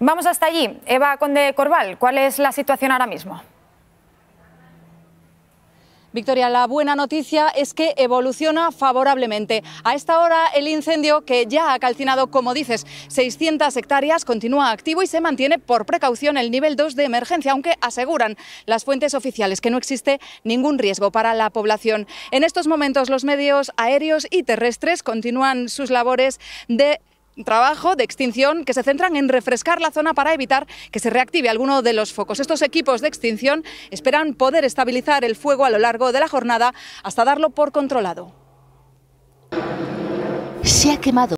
Vamos hasta allí. Eva Conde Corval, ¿cuál es la situación ahora mismo? Victoria, la buena noticia es que evoluciona favorablemente. A esta hora el incendio, que ya ha calcinado, como dices, 600 hectáreas, continúa activo y se mantiene por precaución el nivel 2 de emergencia, aunque aseguran las fuentes oficiales que no existe ningún riesgo para la población. En estos momentos los medios aéreos y terrestres continúan sus labores de trabajo de extinción que se centran en refrescar la zona para evitar que se reactive alguno de los focos. Estos equipos de extinción esperan poder estabilizar el fuego a lo largo de la jornada hasta darlo por controlado. Se ha quemado.